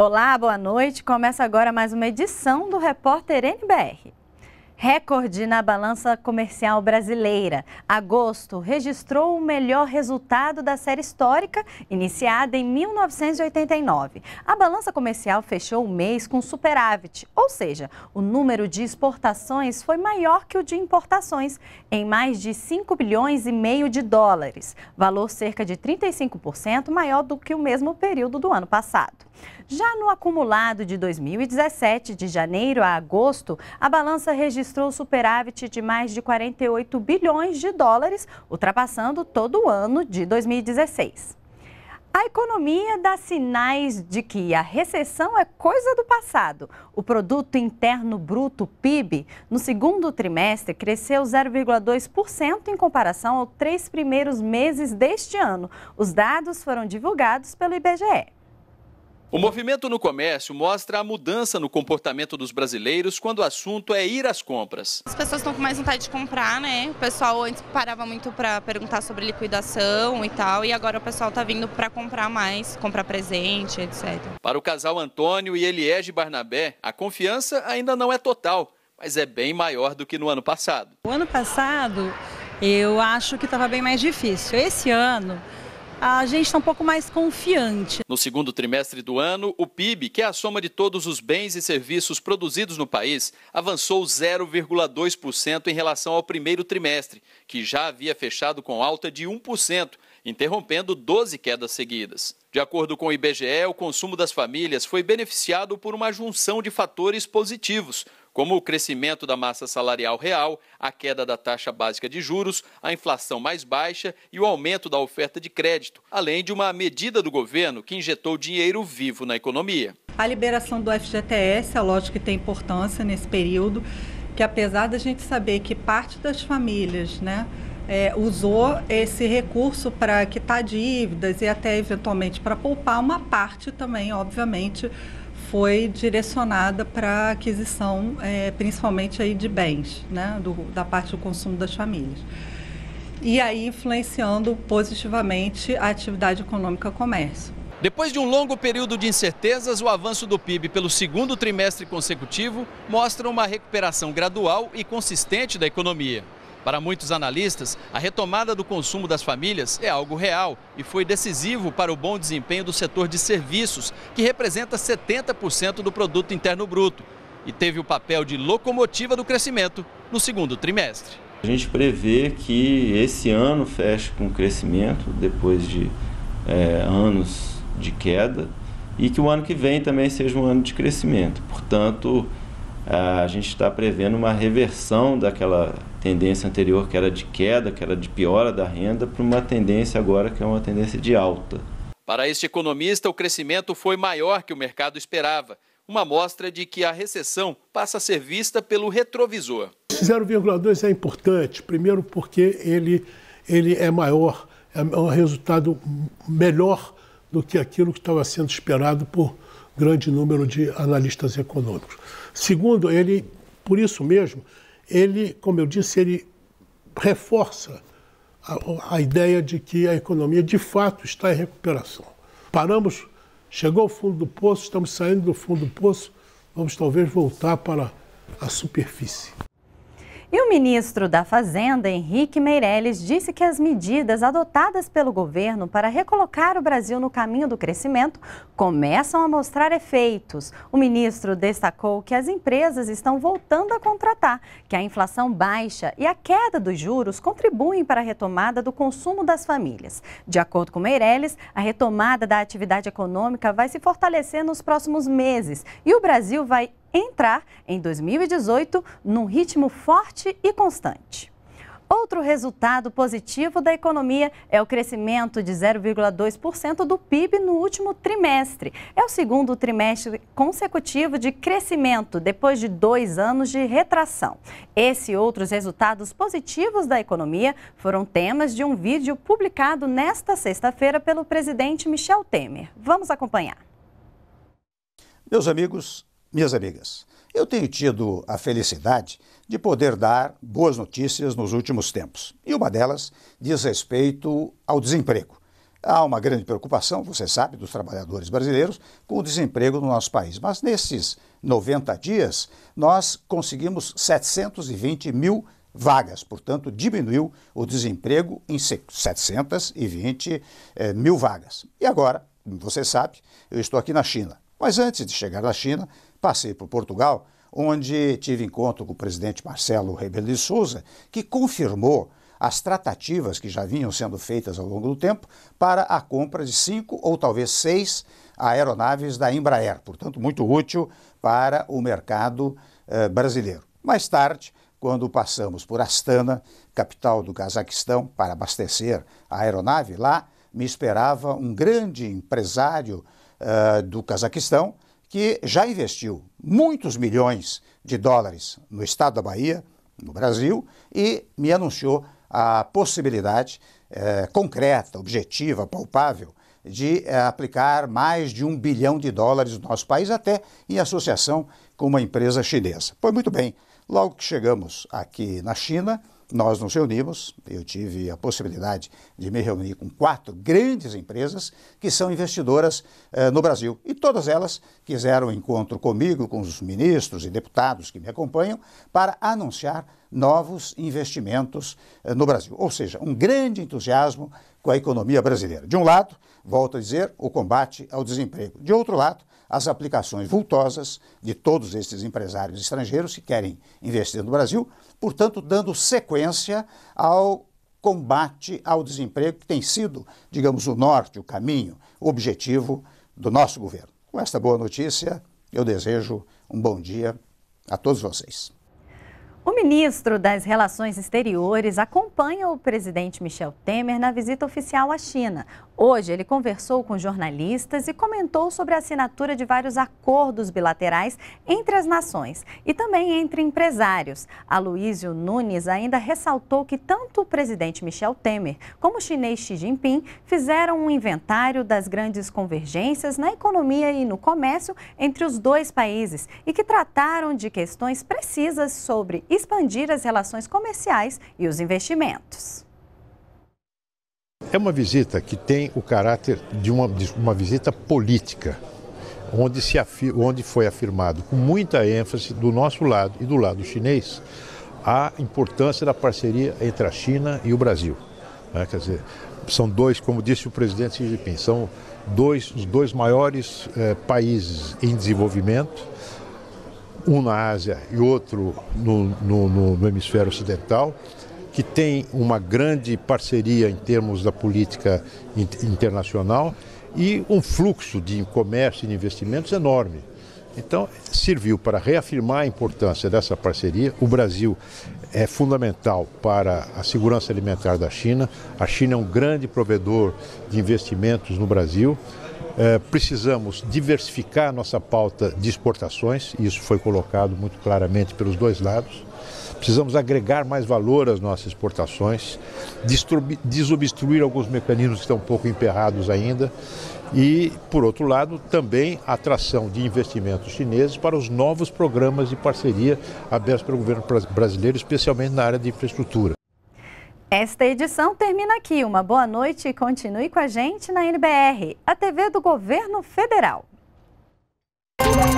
Olá, boa noite. Começa agora mais uma edição do Repórter NBR. Recorde na balança comercial brasileira. Agosto registrou o melhor resultado da série histórica, iniciada em 1989. A balança comercial fechou o mês com superávit, ou seja, o número de exportações foi maior que o de importações, em mais de 5 bilhões e meio de dólares, valor cerca de 35% maior do que o mesmo período do ano passado. Já no acumulado de 2017, de janeiro a agosto, a balança registrou registrou superávit de mais de 48 bilhões de dólares, ultrapassando todo o ano de 2016. A economia dá sinais de que a recessão é coisa do passado. O produto interno bruto (PIB) no segundo trimestre cresceu 0,2% em comparação aos três primeiros meses deste ano. Os dados foram divulgados pelo IBGE. O movimento no comércio mostra a mudança no comportamento dos brasileiros quando o assunto é ir às compras. As pessoas estão com mais vontade de comprar, né? O pessoal antes parava muito para perguntar sobre liquidação e tal, e agora o pessoal está vindo para comprar mais, comprar presente, etc. Para o casal Antônio e Eliege Barnabé, a confiança ainda não é total, mas é bem maior do que no ano passado. O ano passado eu acho que estava bem mais difícil. Esse ano a gente está um pouco mais confiante. No segundo trimestre do ano, o PIB, que é a soma de todos os bens e serviços produzidos no país, avançou 0,2% em relação ao primeiro trimestre, que já havia fechado com alta de 1%, interrompendo 12 quedas seguidas. De acordo com o IBGE, o consumo das famílias foi beneficiado por uma junção de fatores positivos, como o crescimento da massa salarial real, a queda da taxa básica de juros, a inflação mais baixa e o aumento da oferta de crédito, além de uma medida do governo que injetou dinheiro vivo na economia. A liberação do FGTS, é lógico que tem importância nesse período, que apesar da gente saber que parte das famílias, né, é, usou esse recurso para quitar dívidas e até eventualmente para poupar uma parte também, obviamente, foi direcionada para aquisição, é, principalmente aí de bens, né, do, da parte do consumo das famílias. E aí influenciando positivamente a atividade econômica comércio. Depois de um longo período de incertezas, o avanço do PIB pelo segundo trimestre consecutivo mostra uma recuperação gradual e consistente da economia. Para muitos analistas, a retomada do consumo das famílias é algo real e foi decisivo para o bom desempenho do setor de serviços, que representa 70% do produto interno bruto e teve o papel de locomotiva do crescimento no segundo trimestre. A gente prevê que esse ano feche com crescimento depois de é, anos de queda e que o ano que vem também seja um ano de crescimento. Portanto, ah, a gente está prevendo uma reversão daquela tendência anterior que era de queda, que era de piora da renda, para uma tendência agora que é uma tendência de alta. Para este economista, o crescimento foi maior que o mercado esperava, uma amostra de que a recessão passa a ser vista pelo retrovisor. 0,2 é importante, primeiro porque ele, ele é maior, é um resultado melhor do que aquilo que estava sendo esperado por grande número de analistas econômicos. Segundo, ele, por isso mesmo, ele, como eu disse, ele reforça a, a ideia de que a economia de fato está em recuperação. Paramos, chegou ao fundo do poço, estamos saindo do fundo do poço, vamos talvez voltar para a superfície. E o ministro da Fazenda, Henrique Meirelles, disse que as medidas adotadas pelo governo para recolocar o Brasil no caminho do crescimento começam a mostrar efeitos. O ministro destacou que as empresas estão voltando a contratar, que a inflação baixa e a queda dos juros contribuem para a retomada do consumo das famílias. De acordo com Meirelles, a retomada da atividade econômica vai se fortalecer nos próximos meses e o Brasil vai entrar em 2018 num ritmo forte e constante. Outro resultado positivo da economia é o crescimento de 0,2% do PIB no último trimestre. É o segundo trimestre consecutivo de crescimento, depois de dois anos de retração. Esse e outros resultados positivos da economia foram temas de um vídeo publicado nesta sexta-feira pelo presidente Michel Temer. Vamos acompanhar. Meus amigos, minhas amigas, eu tenho tido a felicidade de poder dar boas notícias nos últimos tempos. E uma delas diz respeito ao desemprego. Há uma grande preocupação, você sabe, dos trabalhadores brasileiros com o desemprego no nosso país. Mas nesses 90 dias, nós conseguimos 720 mil vagas, portanto, diminuiu o desemprego em 720 eh, mil vagas. E agora, você sabe, eu estou aqui na China. Mas antes de chegar na China, Passei por Portugal, onde tive encontro com o presidente Marcelo Rebelo de Souza, que confirmou as tratativas que já vinham sendo feitas ao longo do tempo para a compra de cinco ou talvez seis aeronaves da Embraer, portanto, muito útil para o mercado eh, brasileiro. Mais tarde, quando passamos por Astana, capital do Cazaquistão, para abastecer a aeronave, lá me esperava um grande empresário uh, do Cazaquistão que já investiu muitos milhões de dólares no estado da Bahia, no Brasil, e me anunciou a possibilidade eh, concreta, objetiva, palpável, de eh, aplicar mais de um bilhão de dólares no nosso país, até em associação com uma empresa chinesa. Pois muito bem, Logo que chegamos aqui na China, nós nos reunimos. Eu tive a possibilidade de me reunir com quatro grandes empresas que são investidoras eh, no Brasil. E todas elas quiseram um encontro comigo, com os ministros e deputados que me acompanham, para anunciar novos investimentos eh, no Brasil. Ou seja, um grande entusiasmo com a economia brasileira. De um lado, volto a dizer, o combate ao desemprego. De outro lado, as aplicações vultosas de todos esses empresários estrangeiros que querem investir no Brasil, portanto, dando sequência ao combate ao desemprego que tem sido, digamos, o norte, o caminho, o objetivo do nosso governo. Com esta boa notícia, eu desejo um bom dia a todos vocês. O ministro das Relações Exteriores acompanha o presidente Michel Temer na visita oficial à China. Hoje, ele conversou com jornalistas e comentou sobre a assinatura de vários acordos bilaterais entre as nações e também entre empresários. Aloísio Nunes ainda ressaltou que tanto o presidente Michel Temer como o chinês Xi Jinping fizeram um inventário das grandes convergências na economia e no comércio entre os dois países e que trataram de questões precisas sobre expandir as relações comerciais e os investimentos. É uma visita que tem o caráter de uma, de uma visita política, onde, se onde foi afirmado com muita ênfase do nosso lado e do lado chinês a importância da parceria entre a China e o Brasil. Né? Quer dizer, são dois, como disse o presidente Xi Jinping, são dois, os dois maiores eh, países em desenvolvimento, um na Ásia e outro no, no, no, no hemisfério ocidental, que tem uma grande parceria em termos da política internacional e um fluxo de comércio e de investimentos enorme. Então, serviu para reafirmar a importância dessa parceria. O Brasil é fundamental para a segurança alimentar da China. A China é um grande provedor de investimentos no Brasil. Eh, precisamos diversificar a nossa pauta de exportações, isso foi colocado muito claramente pelos dois lados. Precisamos agregar mais valor às nossas exportações, desobstruir alguns mecanismos que estão um pouco emperrados ainda e, por outro lado, também a atração de investimentos chineses para os novos programas de parceria abertos pelo governo brasileiro, especialmente na área de infraestrutura. Esta edição termina aqui. Uma boa noite e continue com a gente na NBR, a TV do Governo Federal. Música